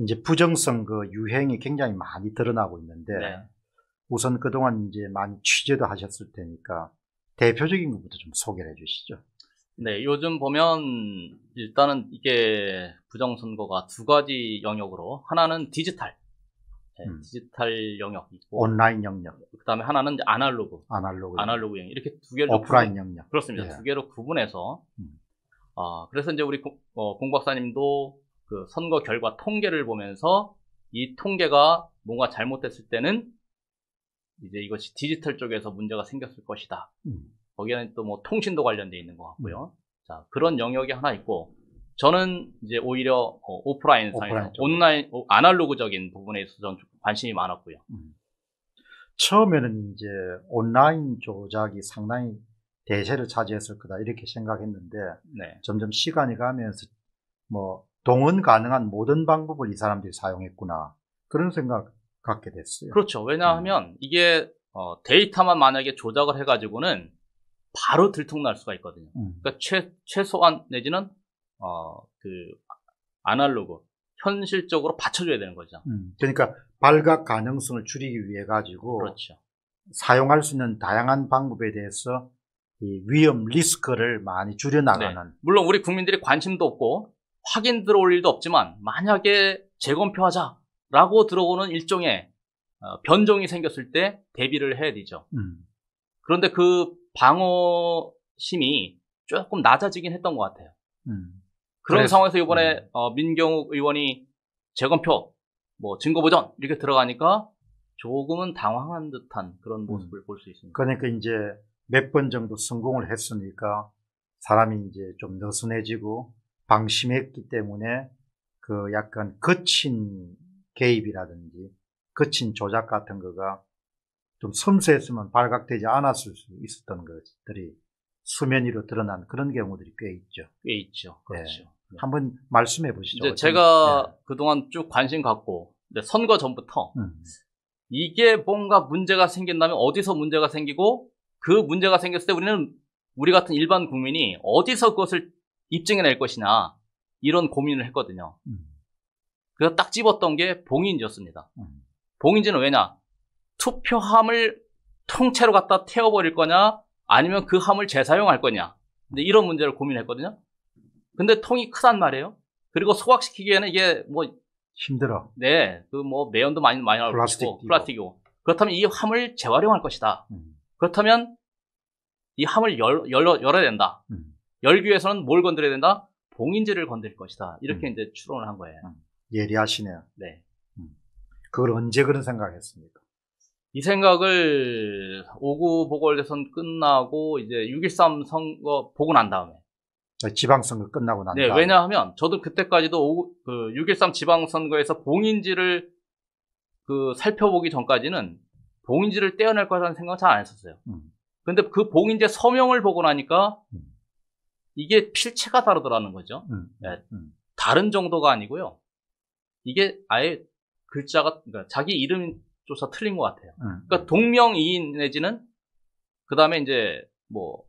이제 부정성 그 유행이 굉장히 많이 드러나고 있는데 네. 우선 그동안 이제 많이 취재도 하셨을 테니까 대표적인 것부터 좀 소개를 해 주시죠. 네, 요즘 보면 일단은 이게 부정선거가 두 가지 영역으로 하나는 디지털, 네, 음. 디지털 영역 있고 온라인 영역. 그다음에 하나는 이제 아날로그, 아날로그, 아날로그 영역 이렇게 두 개로 오프라인 구분, 영역 그렇습니다. 네. 두 개로 구분해서 음. 어, 그래서 이제 우리 고, 어, 공 박사님도 그 선거 결과 통계를 보면서 이 통계가 뭔가 잘못됐을 때는 이제 이것이 디지털 쪽에서 문제가 생겼을 것이다. 음. 거기에는 또 뭐 통신도 관련돼 있는 것 같고요. 음. 자 그런 영역이 하나 있고 저는 이제 오히려 어, 오프라인 상에서 온라인 어, 아날로그적인 부분에 있어서 좀 관심이 많았고요. 음. 처음에는 이제 온라인 조작이 상당히 대세를 차지했을 거다 이렇게 생각했는데 네. 점점 시간이 가면서 뭐 동원 가능한 모든 방법을 이 사람들이 사용했구나 그런 생각 갖게 됐어요. 그렇죠. 왜냐하면 음. 이게 어, 데이터만 만약에 조작을 해가지고는 바로 들통날 수가 있거든요. 음. 그러니까 최, 최소한 내지는 어, 그 아날로그 현실적으로 받쳐줘야 되는 거죠. 음. 그러니까 발각 가능성을 줄이기 위해 가지고 그렇죠. 사용할 수 있는 다양한 방법에 대해서 위험 리스크를 많이 줄여나가는. 네. 물론 우리 국민들이 관심도 없고 확인 들어올 일도 없지만 만약에 재검표하자라고 들어오는 일종의 어, 변종이 생겼을 때 대비를 해야 되죠. 음. 그런데 그 방어심이 조금 낮아지긴 했던 것 같아요. 음. 그런 그래서, 상황에서 이번에 음. 어, 민경욱 의원이 재검표, 뭐 증거보전 이렇게 들어가니까 조금은 당황한 듯한 그런 음. 모습을 볼 수 있습니다. 그러니까 이제 몇 번 정도 성공을 했으니까 사람이 이제 좀 느슨해지고 방심했기 때문에 그 약간 거친 개입이라든지 거친 조작 같은 거가 좀 섬세했으면 발각되지 않았을 수 있었던 것들이 수면 위로 드러난 그런 경우들이 꽤 있죠. 꽤 있죠. 그렇죠. 네. 한번 말씀해 보시죠. 이제 제가 네. 그동안 쭉 관심 갖고 선거 전부터 음. 이게 뭔가 문제가 생긴다면 어디서 문제가 생기고 그 문제가 생겼을 때 우리는 우리 같은 일반 국민이 어디서 그것을 입증해낼 것이냐 이런 고민을 했거든요. 음. 그래서 딱 집었던 게 봉인지였습니다. 음. 봉인지는 왜냐? 투표함을 통째로 갖다 태워버릴 거냐 아니면 그 함을 재사용할 거냐 근데 이런 문제를 고민했거든요. 근데 통이 크단 말이에요. 그리고 소각시키기에는 이게 뭐 힘들어. 네, 그 뭐 매연도 많이 많이 나올 플라스틱 고 플라스틱이고 그렇다면 이 함을 재활용할 것이다. 음. 그렇다면 이 함을 열, 열어, 열어야 된다. 음. 열교에서는 뭘 건드려야 된다? 봉인제를 건드릴 것이다. 이렇게 음. 이제 추론을 한 거예요. 음. 예리하시네요. 네. 음. 그걸 언제 그런 생각했습니까? 이 생각을 5구 보궐대선 끝나고 이제 6.13 선거 보고 난 다음에 아, 지방선거 끝나고 난 네, 다음에 왜냐하면 저도 그때까지도 5, 그6.13 지방선거에서 봉인지를 그 살펴보기 전까지는 봉인지를 떼어낼 거라는 생각을잘 안 했었어요. 음. 근데 그 봉인제 서명을 보고 나니까 음. 이게 필체가 다르더라는 거죠. 음, 음, 네. 음. 다른 정도가 아니고요. 이게 아예 글자가 그러니까 자기 이름조차 틀린 것 같아요. 음, 그러니까 음. 동명이인 내지는 그 다음에 이제 뭐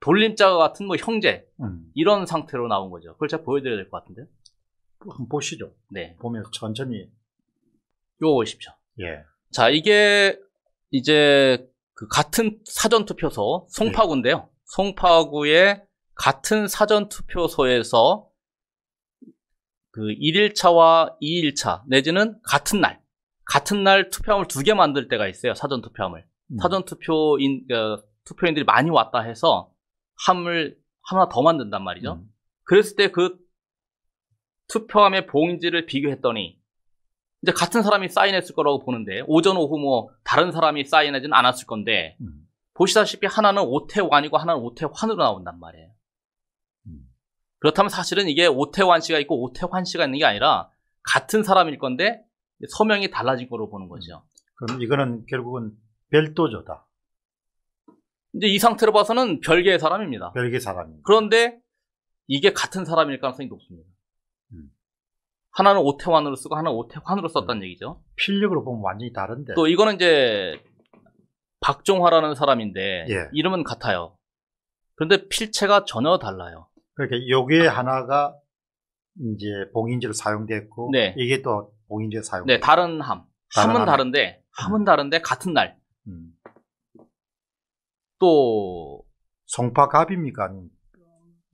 돌림자 같은 뭐 형제 음. 이런 상태로 나온 거죠. 그걸 제가 보여드려야 될 것같은데 한번 보시죠. 네. 보면서 천천히. 요거 보십시오. 예. 자 이게 이제 그 같은 사전투표소 송파구인데요. 예. 송파구에 같은 사전투표소에서 그 1일차와 2일차 내지는 같은 날 같은 날 투표함을 두 개 만들 때가 있어요. 사전 투표함을. 음. 사전 투표인 어, 투표인들이 많이 왔다 해서 함을 하나 더 만든단 말이죠. 음. 그랬을 때 그 투표함의 봉지를 비교했더니 이제 같은 사람이 사인했을 거라고 보는데 오전 오후 뭐 다른 사람이 사인하진 않았을 건데 음. 보시다시피 하나는 오태완이고 하나는 오태환으로 나온단 말이에요. 그렇다면 사실은 이게 오태환 씨가 있고 오태환 씨가 있는 게 아니라 같은 사람일 건데 서명이 달라진 거로 보는 거죠. 그럼 이거는 결국은 별도조다. 이제 이 상태로 봐서는 별개의 사람입니다. 별개 사람입 그런데 이게 같은 사람일 가능성이 높습니다. 음. 하나는 오태환으로 쓰고 하나는 오태환으로 썼다는 음. 얘기죠. 필력으로 보면 완전히 다른데. 또 이거는 이제 박종화라는 사람인데 예. 이름은 같아요. 그런데 필체가 전혀 달라요. 그러니까 기에 하나가 이제 봉인지로 사용됐고 네. 이게 또 봉인지에 사용. 네, 다른 함. 다른 함은 함. 다른데 음. 함은 다른데 같은 날. 음. 또 송파갑입니까?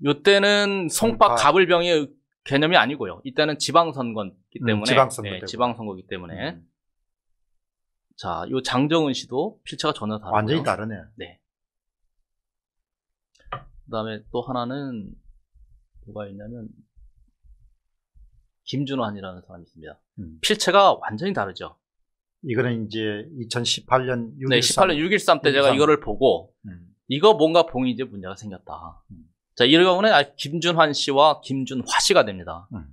요때는 송파갑을병의 송파... 개념이 아니고요. 이때는 지방선거기 음, 때문에 음, 지방선거 네, 지방선거기 때문에 음. 자, 요 장정은 씨도 필체가 전혀 다르고 완전히 다르네. 네. 그다음에 또 하나는 누가 있냐면 김준환이라는 사람이 있습니다. 음. 필체가 완전히 다르죠. 이거는 이제 2018년 6.13 네, 18년 6.13 때 제가 이거를 보고 음. 이거 뭔가 봉이 이제 문제가 생겼다. 음. 자, 이런 경우는 아, 김준환 씨와 김준화 씨가 됩니다. 음.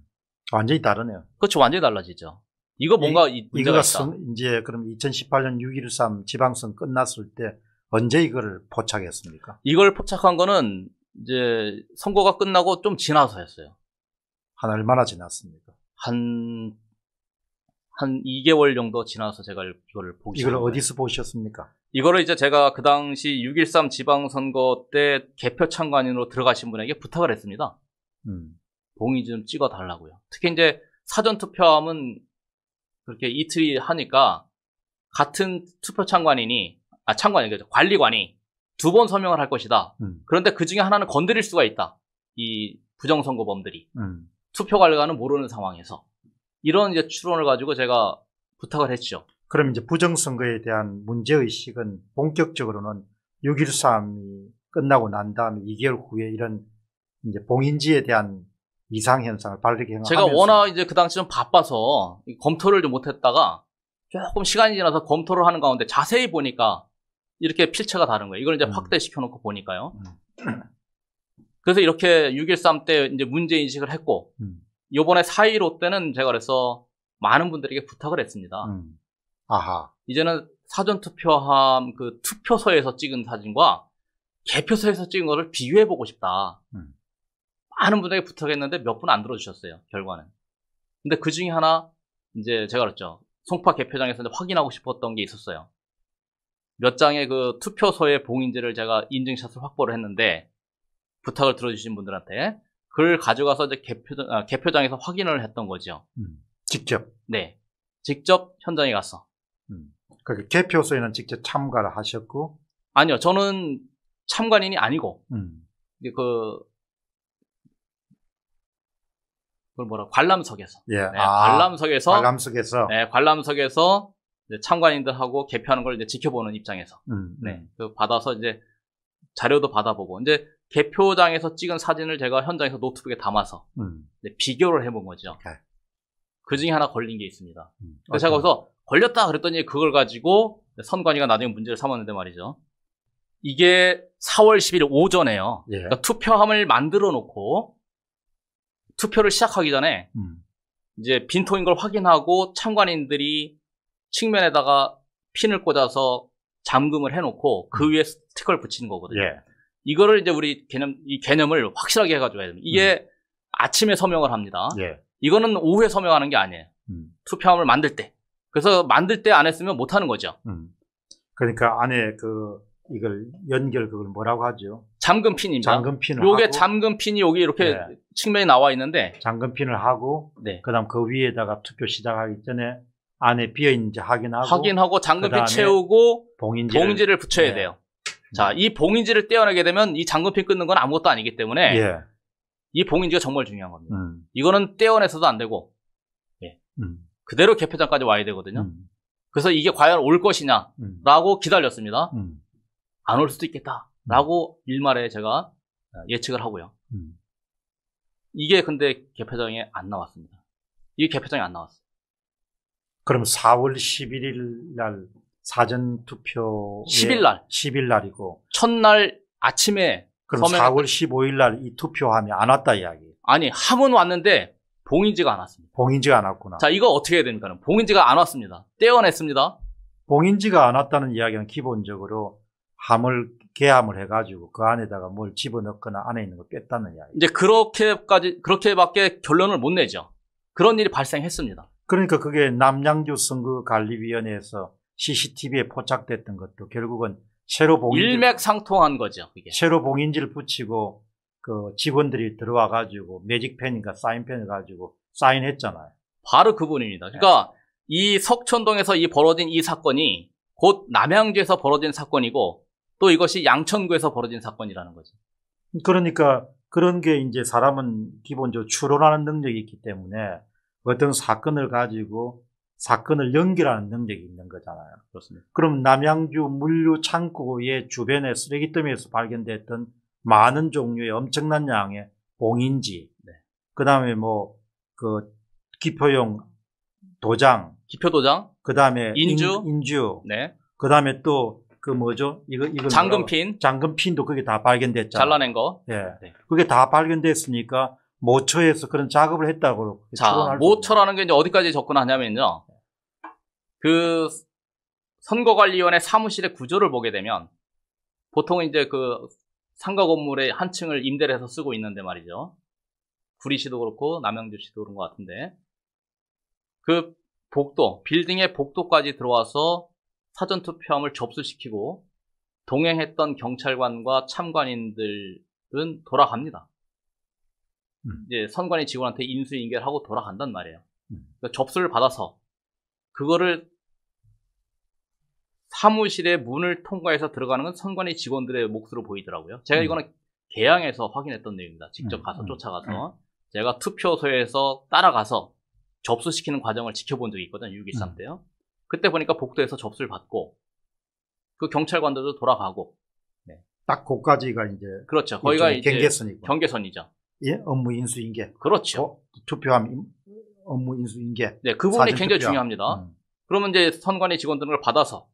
완전히 다르네요. 그렇죠. 완전히 달라지죠. 이거 뭔가 이, 문제가 이거가 있다. 이제 그럼 2018년 6.13 지방선 끝났을 때 언제 이거를 포착했습니까? 이걸 포착한 거는 이제 선거가 끝나고 좀 지나서 였어요한 얼마나 지났습니까? 한, 한 2개월 정도 지나서 제가 이걸 보기 이걸 어디서 보셨습니까? 이거를 이제 제가 그 당시 6.13 지방선거 때 개표 참관인으로 들어가신 분에게 부탁을 했습니다. 음. 봉이 좀 찍어달라고요. 특히 이제 사전투표함은 그렇게 이틀이 하니까 같은 투표 참관인이, 아, 참관이, 아니죠. 관리관이 두번 서명을 할 것이다. 음. 그런데 그 중에 하나는 건드릴 수가 있다. 이 부정선거범들이 음. 투표 결과는 모르는 상황에서 이런 이제 추론을 가지고 제가 부탁을 했죠. 그럼 이제 부정선거에 대한 문제의식은 본격적으로는 6.13이 끝나고 난 다음에 2개월 후에 이런 이제 봉인지에 대한 이상 현상을 발견하면서 제가 워낙 이제 그 당시 좀 바빠서 검토를 좀 못했다가 조금 시간이 지나서 검토를 하는 가운데 자세히 보니까 이렇게 필체가 다른 거예요. 이걸 이제 음. 확대시켜 놓고 보니까요. 음. 그래서 이렇게 6.13 때 이제 문제 인식을 했고, 음. 요번에 4.15 때는 제가 그래서 많은 분들에게 부탁을 했습니다. 음. 아하. 이제는 사전투표함 그 투표소에서 찍은 사진과 개표소에서 찍은 거를 비교해보고 싶다. 음. 많은 분에게 들 부탁했는데 몇 분 안 들어주셨어요, 결과는. 근데 그 중에 하나, 이제 제가 그랬죠. 송파 개표장에서 확인하고 싶었던 게 있었어요. 몇 장의 그 투표소의 봉인지를 제가 인증샷을 확보를 했는데 부탁을 들어주신 분들한테 그걸 가져가서 이제 개표장, 아, 개표장에서 확인을 했던 거죠. 음, 직접? 네. 직접 현장에 갔어. 음, 그 개표소에는 직접 참가를 하셨고? 아니요. 저는 참관인이 아니고, 음. 그, 그걸 뭐라 관람석에서. 예. 네, 아, 관람석에서. 관람석에서. 네, 관람석에서 참관인들하고 개표하는 걸 이제 지켜보는 입장에서 음, 네. 음. 그 받아서 이제 자료도 받아보고 이제 개표장에서 찍은 사진을 제가 현장에서 노트북에 담아서 음. 비교를 해본 거죠. 오케이. 그 중에 하나 걸린 게 있습니다. 음. 그래서 제가 거기서 걸렸다 그랬더니 그걸 가지고 선관위가 나중에 문제를 삼았는데 말이죠. 이게 4월 10일 오전에요. 예. 그러니까 투표함을 만들어 놓고 투표를 시작하기 전에 음. 이제 빈통인 걸 확인하고 참관인들이 측면에다가 핀을 꽂아서 잠금을 해놓고 그 음. 위에 스티커를 붙이는 거거든요. 예. 이거를 이제 우리 개념 이 개념을 확실하게 해가줘야 됩니다. 이게 음. 아침에 서명을 합니다. 예. 이거는 오후에 서명하는 게 아니에요. 음. 투표함을 만들 때. 그래서 만들 때 안 했으면 못 하는 거죠. 음. 그러니까 안에 그 이걸 연결 그걸 뭐라고 하죠? 잠금 핀입니다. 잠금 핀을 요게 하고, 잠금 핀이 여기 이렇게 네. 측면이 나와 있는데 잠금 핀을 하고 네. 그다음 그 위에다가 투표 시작하기 전에 안에 비어 있는지 확인하고 확인하고 잠금피 채우고 봉인지를, 봉인지를 붙여야 네. 돼요. 음. 자, 이 봉인지를 떼어내게 되면 이 잠금핀 끊는 건 아무것도 아니기 때문에 예. 이 봉인지가 정말 중요한 겁니다. 음. 이거는 떼어내서도 안 되고 예. 음. 그대로 개표장까지 와야 되거든요. 음. 그래서 이게 과연 올 것이냐라고 음. 기다렸습니다. 음. 안올 수도 있겠다라고 일말에 제가 예측을 하고요. 이게 근데 개표장에 안 나왔습니다. 이게 개표장에 안 나왔어요. 그럼 4월 11일 날 사전 투표 10일 날 10일 날이고 첫날 아침에 그럼 4월 15일 날 이 투표함이 안 왔다 이야기. 아니 함은 왔는데 봉인지가 안 왔습니다. 봉인지가 안 왔구나. 자 이거 어떻게 해야 됩니까? 봉인지가 안 왔습니다. 떼어냈습니다. 봉인지가 안 왔다는 이야기는 기본적으로 함을 개함을 해가지고 그 안에다가 뭘 집어넣거나 안에 있는 걸 뺐다는 이야기. 이제 그렇게까지 그렇게밖에 결론을 못 내죠. 그런 일이 발생했습니다. 그러니까 그게 남양주 선거 관리위원회에서 CCTV에 포착됐던 것도 결국은 새로 봉인 일맥상통한 거죠. 이게. 새로 봉인지를 붙이고 그 직원들이 들어와 가지고 매직펜인가 사인펜을 가지고 사인했잖아요. 바로 그분입니다. 네. 그러니까 네. 이석촌동에서이 벌어진 이 사건이 곧 남양주에서 벌어진 사건이고 또 이것이 양천구에서 벌어진 사건이라는 거죠. 그러니까 그런 게 이제 사람은 기본적으로 추론하는 능력이 있기 때문에 어떤 사건을 가지고 사건을 연결하는 능력이 있는 거잖아요. 그렇습니다. 그럼 남양주 물류 창고의 주변의 쓰레기더미에서 발견됐던 많은 종류의 엄청난 양의 봉인지, 네. 그다음에 뭐 그 기표용 도장, 기표 도장, 그다음에 인주, 인, 주 네. 그다음에 또 그 뭐죠? 이거 이거 장금핀, 잠금핀도 그게 다 발견됐잖아요. 잘라낸 거. 예. 네. 그게 다 발견됐으니까 모처에서 그런 작업을 했다고. 자, 모처라는 게 이제 어디까지 접근하냐면요. 그 선거관리위원회 사무실의 구조를 보게 되면 보통 이제 그 상가 건물의 한 층을 임대를 해서 쓰고 있는데 말이죠. 구리시도 그렇고 남양주시도 그런 것 같은데 그 복도, 빌딩의 복도까지 들어와서 사전투표함을 접수시키고 동행했던 경찰관과 참관인들은 돌아갑니다. 음. 이제 선관위 직원한테 인수인계하고 돌아간단 말이에요. 음. 그러니까 접수를 받아서 그거를 사무실의 문을 통과해서 들어가는 건 선관위 직원들의 몫으로 보이더라고요. 제가 음. 이거는 개항에서 확인했던 내용입니다. 직접 가서 쫓아가서 제가 투표소에서 따라가서 접수시키는 과정을 지켜본 적이 있거든요. 6.13 때요. 그때 보니까 복도에서 접수를 받고 그 경찰관들도 돌아가고 딱 거기까지가 이제 그렇죠. 거기가 이제 경계선이고. 경계선이죠. 예, 업무 인수인계. 그렇죠. 어, 투표함 업무 인수인계. 네, 그 부분이 굉장히 투표함. 중요합니다. 음. 그러면 이제 선관위 직원들을 받아서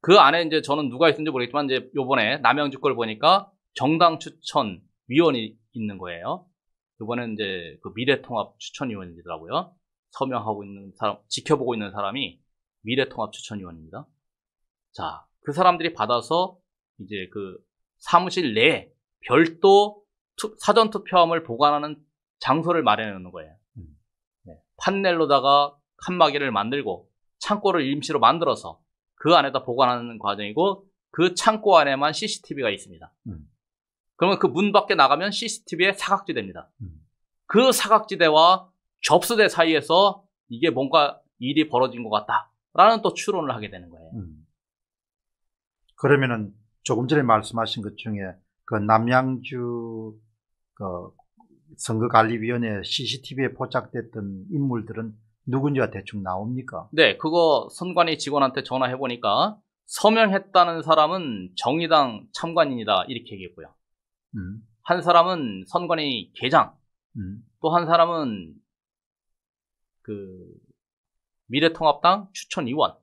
그 안에 이제 저는 누가 있는지 모르겠지만 이제 요번에 남양주 걸 보니까 정당 추천 위원이 있는 거예요. 이번엔 이제 그 미래통합 추천위원이더라고요. 서명하고 있는 사람, 지켜보고 있는 사람이 미래통합 추천위원입니다. 자, 그 사람들이 받아서 이제 그 사무실 내 별도 투, 사전 투표함을 보관하는 장소를 마련해 놓는 거예요. 음. 네. 판넬로다가 칸막이를 만들고 창고를 임시로 만들어서 그 안에다 보관하는 과정이고 그 창고 안에만 CCTV가 있습니다. 음. 그러면 그 문 밖에 나가면 CCTV의 사각지대입니다. 음. 그 사각지대와 접수대 사이에서 이게 뭔가 일이 벌어진 것 같다라는 또 추론을 하게 되는 거예요. 음. 그러면은 조금 전에 말씀하신 것 중에 그 남양주 그 선거관리위원회 CCTV에 포착됐던 인물들은 누군지가 대충 나옵니까? 네, 그거 선관위 직원한테 전화해 보니까 서명했다는 사람은 정의당 참관인이다 이렇게 얘기했고요. 음. 한 사람은 선관위 계장, 음. 또한 사람은 그 미래통합당 추천위원,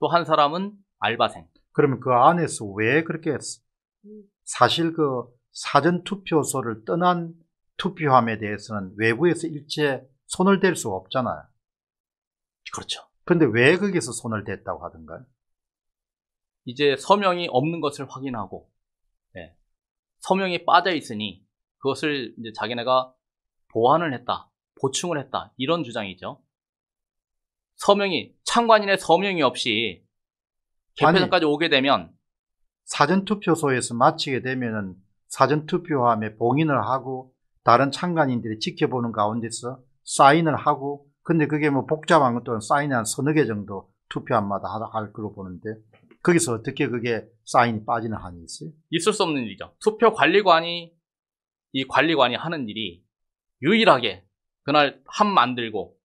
또 한 사람은 알바생. 그러면 그 안에서 왜 그렇게 사실 그 사전투표소를 떠난 투표함에 대해서는 외부에서 일체 손을 댈 수가 없잖아요. 그렇죠. 그런데왜 거기서 손을 댔다고 하던가요? 이제 서명이 없는 것을 확인하고, 네. 서명이 빠져 있으니 그것을 이제 자기네가 보완을 했다, 보충을 했다, 이런 주장이죠. 서명이, 참관인의 서명이 없이 개표장까지 오게 되면 사전투표소에서 마치게 되면은 사전투표함에 봉인을 하고 다른 참관인들이 지켜보는 가운데서 사인을 하고 근데 그게 뭐 복잡한 것도 사인이 한 서너 개 정도 투표함마다 할 걸로 보는데 거기서 어떻게 그게 사인이 빠지는 한이 있어요? 있을 수 없는 일이죠. 투표 관리관이 이 관리관이 하는 일이 유일하게 그날 함 만들고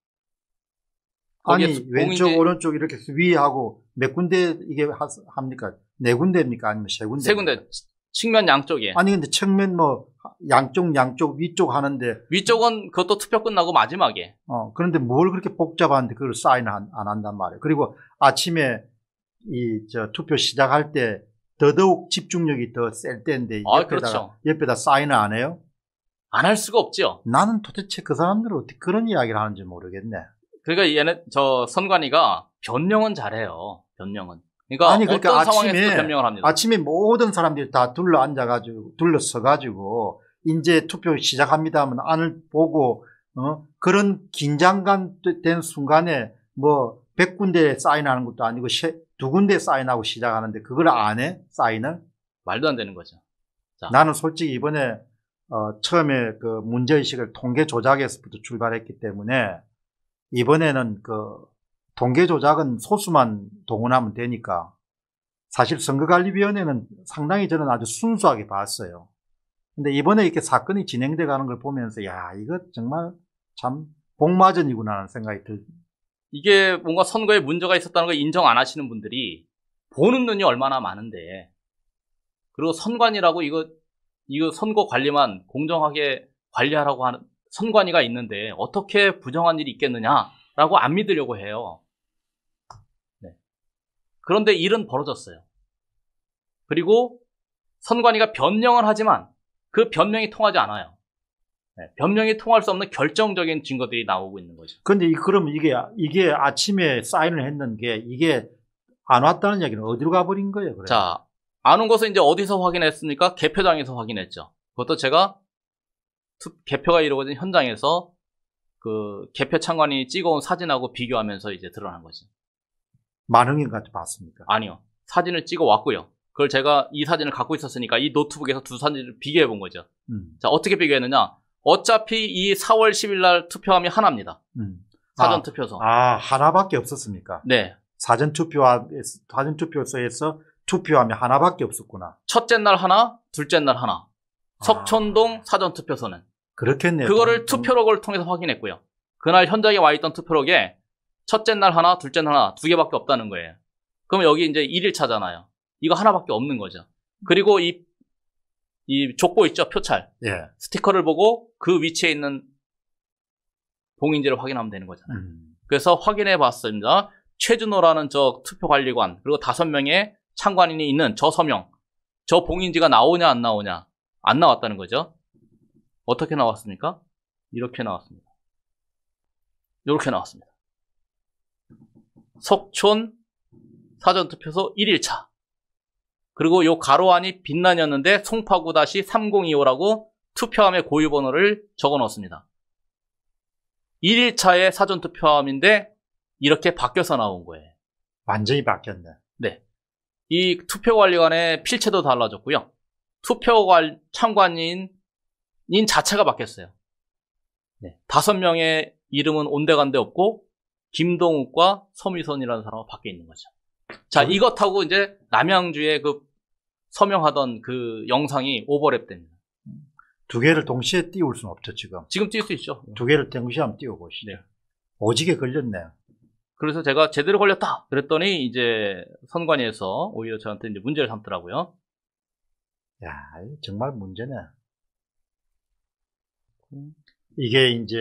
아니 왼쪽 봉제 오른쪽 이렇게 위하고 몇 군데 이게 합니까? 네 군데입니까? 아니면 세 군데? 세 군데 측면 양쪽에. 아니 근데 측면 뭐 양쪽 양쪽 위쪽 하는데 위쪽은 그것도 투표 끝나고 마지막에. 어 그런데 뭘 그렇게 복잡한데 그걸 사인 안, 안 한단 말이에요. 그리고 아침에 이 저 투표 시작할 때 더더욱 집중력이 더 셀 때인데 아, 옆에다 그렇죠. 옆에다 사인을 안 해요? 안 할 수가 없죠. 나는 도대체 그 사람들은 어떻게 그런 이야기를 하는지 모르겠네. 그러니까 얘네 저 선관위가 변명은 잘해요. 변명은 그러니까 아니 그러니까 아침에 변명을 합니다. 아침에 모든 사람들이 다 둘러 앉아가지고 둘러서 가지고 이제 투표 시작합니다 하면 안을 보고 어? 그런 긴장감 된 순간에 뭐 백군데 사인하는 것도 아니고 두 군데 사인하고 시작하는데 그걸 안 해? 사인을? 말도 안 되는 거죠. 자. 나는 솔직히 이번에 어, 처음에 그 문제의식을 통계 조작에서부터 출발했기 때문에 이번에는 그 통계 조작은 소수만 동원하면 되니까 사실 선거관리위원회는 상당히 저는 아주 순수하게 봤어요. 근데 이번에 이렇게 사건이 진행돼 가는 걸 보면서 야, 이거 정말 참 복마전이구나 하는 생각이 들 이게 뭔가 선거에 문제가 있었다는 걸 인정 안 하시는 분들이 보는 눈이 얼마나 많은데 그리고 선관이라고 이거 이거 선거 관리만 공정하게 관리하라고 하는 선관위가 있는데 어떻게 부정한 일이 있겠느냐라고 안 믿으려고 해요. 그런데 일은 벌어졌어요. 그리고 선관위가 변명을 하지만 그 변명이 통하지 않아요. 네, 변명이 통할 수 없는 결정적인 증거들이 나오고 있는 거죠. 그런데 그럼 이게 이게 아침에 사인을 했는 게 이게 안 왔다는 얘기는 어디로 가버린 거예요? 그래? 자, 안 온 것은 이제 어디서 확인했습니까? 개표장에서 확인했죠. 그것도 제가 개표가 이루어진 현장에서 그 개표 창관이 찍어온 사진하고 비교하면서 이제 드러난 거죠 만흥인같지 봤습니까? 아니요. 사진을 찍어 왔고요. 그걸 제가 이 사진을 갖고 있었으니까 이 노트북에서 두 사진을 비교해 본 거죠. 음. 자, 어떻게 비교했느냐? 어차피 이 4월 10일 날 투표함이 하나입니다. 음. 사전 아, 투표소. 아, 아, 하나밖에 없었습니까? 네. 사전 투표 사전 투표소에서 투표함이 하나밖에 없었구나. 첫째 날 하나, 둘째 날 하나. 아. 석촌동 아. 사전 투표소는 그렇겠네요. 그거를 음. 투표록을 통해서 확인했고요. 그날 현장에 와 있던 투표록에 첫째 날 하나, 둘째 날 하나, 두 개밖에 없다는 거예요. 그럼 여기 이제 1일차잖아요. 이거 하나밖에 없는 거죠. 그리고 이, 이 족보 있죠? 표찰. 예. 스티커를 보고 그 위치에 있는 봉인지를 확인하면 되는 거잖아요. 음. 그래서 확인해 봤습니다. 최준호라는 저 투표관리관, 그리고 다섯 명의 참관인이 있는 저 서명, 저 봉인지가 나오냐, 안 나오냐. 안 나왔다는 거죠. 어떻게 나왔습니까? 이렇게 나왔습니다. 이렇게 나왔습니다. 석촌 사전투표소 1일차 그리고 요 가로안이 빛나였는데 송파구 다시 3025라고 투표함의 고유번호를 적어놓습니다. 1일차의 사전투표함인데 이렇게 바뀌어서 나온 거예요. 완전히 바뀌었네. 네. 이 투표관리관의 필체도 달라졌고요. 투표관 참관인 자체가 바뀌었어요. 네. 다섯 명의 이름은 온데간데 없고 김동욱과 서미선이라는 사람은 밖에 있는 거죠. 자, 음. 이것하고 이제 남양주의그 서명하던 그 영상이 오버랩됩니다. 두 개를 동시에 띄울 수는 없죠, 지금. 지금 띄울 수 있죠. 두 개를 동시에 한번 띄워보시죠. 네. 오지게 걸렸네요. 그래서 제가 제대로 걸렸다! 그랬더니 이제 선관위에서 오히려 저한테 이제 문제를 삼더라고요. 야, 정말 문제네. 음. 이게 이제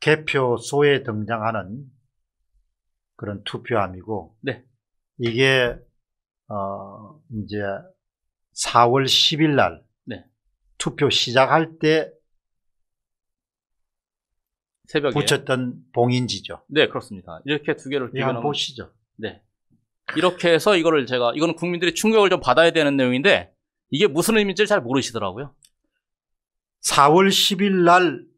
개표소에 등장하는 그런 투표함이고 네. 이게 어 이제 4월 10일 날 네. 투표 시작할 때 새벽에 붙였던 봉인지죠. 네, 그렇습니다. 이렇게 두 개를 비교하면 보시죠. 네. 이렇게 해서 이거를 제가 이거는 국민들이 충격을 좀 받아야 되는 내용인데 이게 무슨 의미인지 잘 모르시더라고요. 4월 10일 날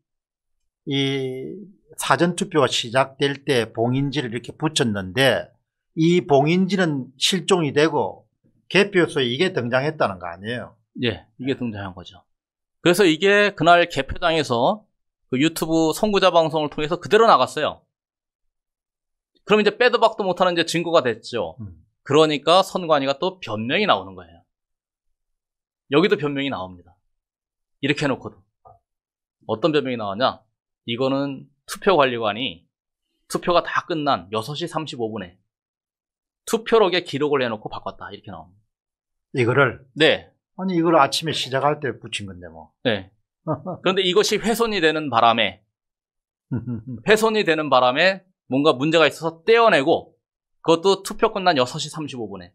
이 사전투표가 시작될 때 봉인지를 이렇게 붙였는데 이 봉인지는 실종이 되고 개표소에 이게 등장했다는 거 아니에요? 예, 이게 등장한 거죠. 그래서 이게 그날 개표장에서그 유튜브 선구자 방송을 통해서 그대로 나갔어요. 그럼 이제 빼도 박도 못하는 이제 증거가 됐죠. 음. 그러니까 선관위가 또 변명이 나오는 거예요. 여기도 변명이 나옵니다. 이렇게 해놓고도. 어떤 변명이 나왔냐? 이거는 투표관리관이 투표가 다 끝난 6시 35분에 투표록에 기록을 해놓고 바꿨다 이렇게 나옵니다. 이거를 네. 아니 이걸 아침에 시작할 때 붙인 건데 뭐. 네. 그런데 이것이 훼손이 되는 바람에 훼손이 되는 바람에 뭔가 문제가 있어서 떼어내고 그것도 투표 끝난 6시 35분에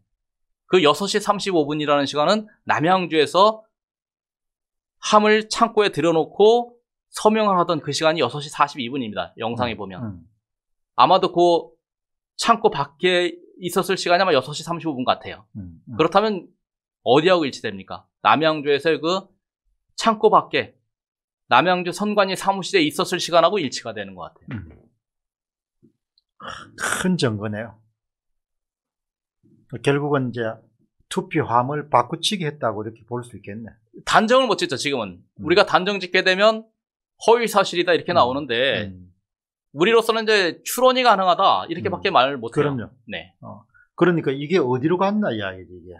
그 6시 35분이라는 시간은 남양주에서 함을 창고에 들여놓고 서명을 하던 그 시간이 6시 42분입니다. 영상에 음, 보면. 음. 아마도 그 창고 밖에 있었을 시간이 아마 6시 35분 같아요. 음, 음, 그렇다면 어디하고 일치됩니까? 남양주에서 그 창고 밖에 남양주 선관위 사무실에 있었을 시간하고 일치가 되는 것 같아요. 음. 큰 정거네요. 결국은 이제 투표함을 바꾸치기 했다고 이렇게 볼 수 있겠네. 단정을 못 짓죠, 지금은. 음. 우리가 단정 짓게 되면 허위 사실이다 이렇게 음. 나오는데 음. 우리로서는 이제 추론이 가능하다 이렇게밖에 음. 말을 못해요. 그럼요. 네. 어. 그러니까 이게 어디로 갔나 이야기지 이게.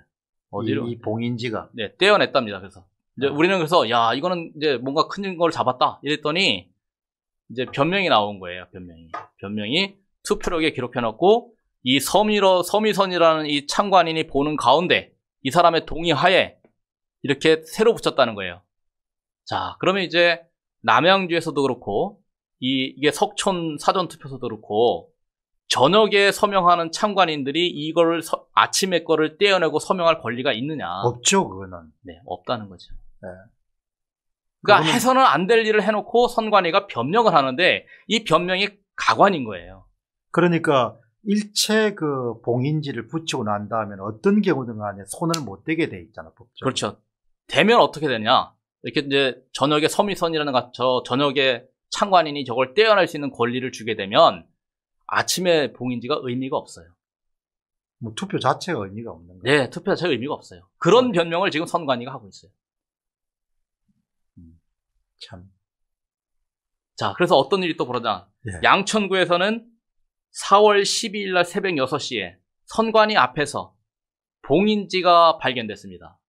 어디로? 이, 이 봉인지가. 네, 떼어냈답니다. 그래서 이제 어. 우리는 그래서 야 이거는 이제 뭔가 큰 걸 잡았다 이랬더니 이제 변명이 나온 거예요. 변명이 변명이 투표력에 기록해놓고 이섬미러섬미선이라는이 참관인이 보는 가운데 이 사람의 동의하에 이렇게 새로 붙였다는 거예요. 자, 그러면 이제 남양주에서도 그렇고 이, 이게 석촌 사전투표소도 그렇고 저녁에 서명하는 참관인들이 이걸 서, 아침에 거를 떼어내고 서명할 권리가 있느냐? 없죠, 그거는. 네, 없다는 거죠. 네. 그러니까 그거는... 해서는 안 될 일을 해놓고 선관위가 변명을 하는데 이 변명이 가관인 거예요. 그러니까 일체 그 봉인지를 붙이고 난 다음에 어떤 경우든 간에 손을 못 대게 돼 있잖아, 법적 그렇죠. 되면 어떻게 되냐? 이렇게 이제 전역의 섬유선이라는 것처 저녁에의 창관인이 저걸 떼어낼 수 있는 권리를 주게 되면 아침에 봉인지가 의미가 없어요. 뭐 투표 자체가 의미가 없는 거예요. 네, 투표 자체가 의미가 없어요. 그런 네. 변명을 지금 선관위가 하고 있어요. 음, 참. 자, 그래서 어떤 일이 또 벌어져? 예. 양천구에서는 4월 12일 날 새벽 6시에 선관위 앞에서 봉인지가 발견됐습니다.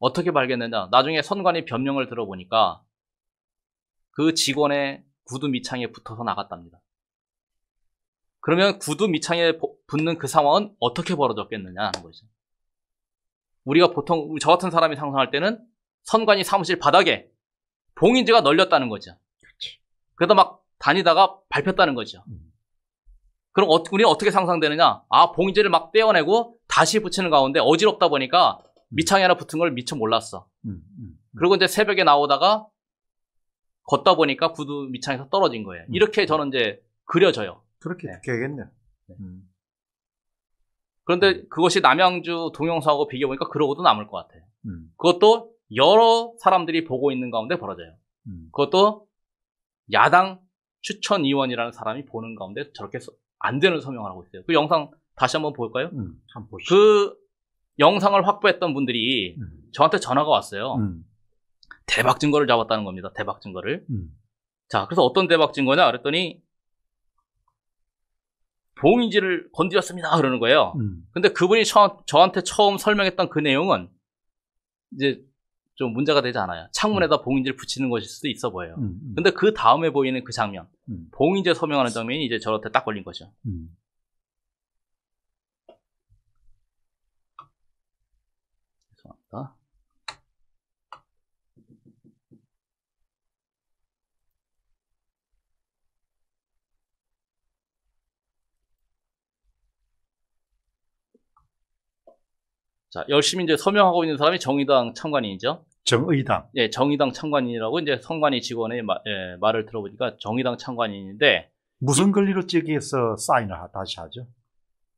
어떻게 발견됐냐 나중에 선관위 변명을 들어보니까 그 직원의 구두 밑창에 붙어서 나갔답니다. 그러면 구두 밑창에 붙는 그 상황은 어떻게 벌어졌겠느냐 하는 거죠. 우리가 보통 저 같은 사람이 상상할 때는 선관위 사무실 바닥에 봉인지가 널렸다는 거죠. 그러다 막 다니다가 밟혔다는 거죠. 음. 그럼 어, 우리는 어떻게 상상되느냐? 아, 봉인지를 막 떼어내고 다시 붙이는 가운데 어지럽다 보니까 밑창에 하나 붙은 걸 미처 몰랐어. 음, 음, 음, 그리고 이제 새벽에 나오다가 걷다 보니까 구두 밑창에서 떨어진 거예요. 음. 이렇게 저는 이제 그려져요. 그렇게 네. 느껴야겠네요. 네. 음. 그런데 그것이 남양주 동영상하고 비교해보니까 그러고도 남을 것 같아요. 그것도 여러 사람들이 보고 있는 가운데 벌어져요. 그것도 야당 추천 위원이라는 사람이 보는 가운데 저렇게 안 되는 서명을 하고 있어요. 그 영상 다시 한번 볼까요? 음, 한번 보시죠. 그 영상을 확보했던 분들이 음. 저한테 전화가 왔어요. 음. 대박 증거를 잡았다는 겁니다. 대박 증거를. 음. 자, 그래서 어떤 대박 증거냐? 그랬더니 봉인지를 건드렸습니다. 그러는 거예요. 음. 근데 그분이 처, 저한테 처음 설명했던 그 내용은 이제 좀 문제가 되지 않아요. 창문에다 음. 봉인지를 붙이는 것일 수도 있어 보여요. 음, 근데 그 다음에 보이는 그 장면, 봉인지 서명하는 장면이 이제 저한테 딱 걸린 거죠. 됩니다. 자, 열심히 이제 서명하고 있는 사람이 정의당 참관인이죠. 정의당. 예, 정의당 참관인이라고 이제 선관위 직원의 마, 예, 말을 들어보니까 정의당 참관인인데 무슨 권리로 저기에서 사인을 다시 하죠?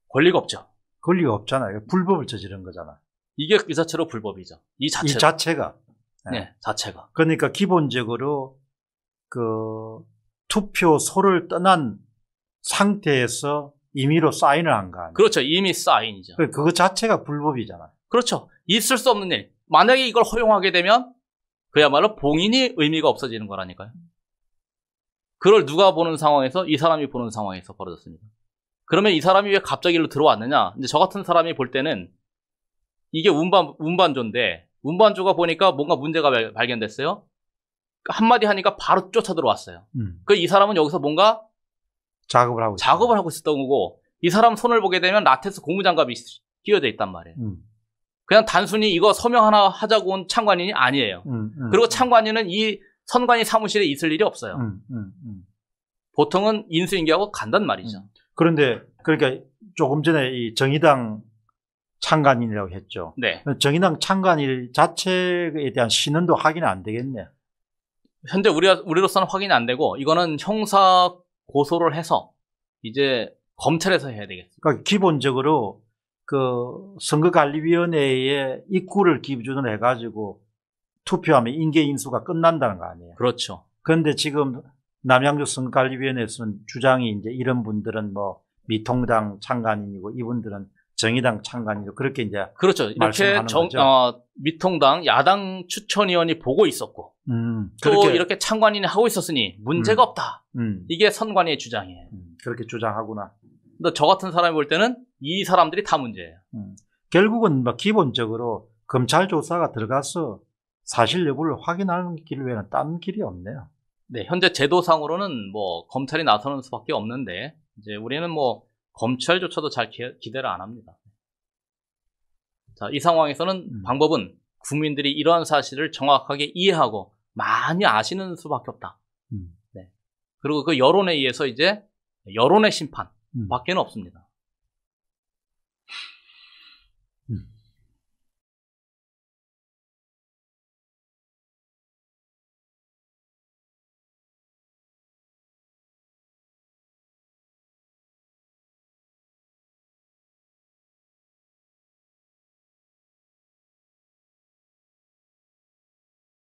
권리가 없죠. 권리가 없잖아요. 불법을 저지른 거잖아. 이게 이 자체로 불법이죠. 이 자체. 이 자체가. 네. 네. 자체가. 그러니까 기본적으로 그 투표소를 떠난 상태에서 임의로 사인을 한 거 아니에요? 그렇죠. 이미 사인이죠. 그, 그거 자체가 불법이잖아요. 그렇죠. 있을 수 없는 일. 만약에 이걸 허용하게 되면 그야말로 봉인이 의미가 없어지는 거라니까요. 그걸 누가 보는 상황에서 이 사람이 보는 상황에서 벌어졌습니다. 그러면 이 사람이 왜 갑자기 일로 들어왔느냐? 이제 저 같은 사람이 볼 때는 이게 운반, 운반조인데 운반조가 보니까 뭔가 문제가 발, 견됐어요 한마디 하니까 바로 쫓아 들어왔어요. 음. 그이 사람은 여기서 뭔가 작업을 하고 작업을 하고 있었던 거고 이 사람 손을 보게 되면 라텍스 고무장갑이 끼어져 있단 말이에요. 음. 그냥 단순히 이거 서명 하나 하자고 온 참관인이 아니에요. 음, 음, 음. 그리고 참관인은 이 선관위 사무실에 있을 일이 없어요. 음, 보통은 인수인계하고 간단 말이죠. 그런데 그러니까 조금 전에 이 정의당 창간이라고 했죠. 네. 정의당 창간일 자체에 대한 신원도 확인 안 되겠네. 현재 우리 우리로서는 확인 안 되고 이거는 형사 고소를 해서 이제 검찰에서 해야 되겠습니 그러니까 기본적으로 그 선거관리위원회에 입구를 기준으로 해가지고 투표하면 인계 인수가 끝난다는 거 아니에요? 그렇죠. 그런데 지금 남양주 선거관리위원회에서는 주장이 이제 이런 분들은 뭐 미통당 창간인이고 이분들은 정의당 창간이죠. 그렇게 이제 그렇죠. 이렇게 정, 어, 미통당 야당 추천위원이 보고 있었고 음, 또 이렇게 창관인이 하고 있었으니 문제가 음, 없다. 음. 이게 선관위의 주장이에요. 음, 그렇게 주장하구나. 근데 저 같은 사람이 볼 때는 이 사람들이 다 문제예요. 음, 결국은 막 뭐 기본적으로 검찰 조사가 들어가서 사실 여부를 확인하는 길 외에는 딴 길이 없네요. 네, 현재 제도상으로는 뭐 검찰이 나서는 수밖에 없는데 이제 우리는 뭐 검찰조차도 잘 기대를 안 합니다. 자, 이 상황에서는 음. 방법은 국민들이 이러한 사실을 정확하게 이해하고 많이 아시는 수밖에 없다. 음. 네. 그리고 그 여론에 의해서 이제 여론의 심판 음. 밖에는 없습니다.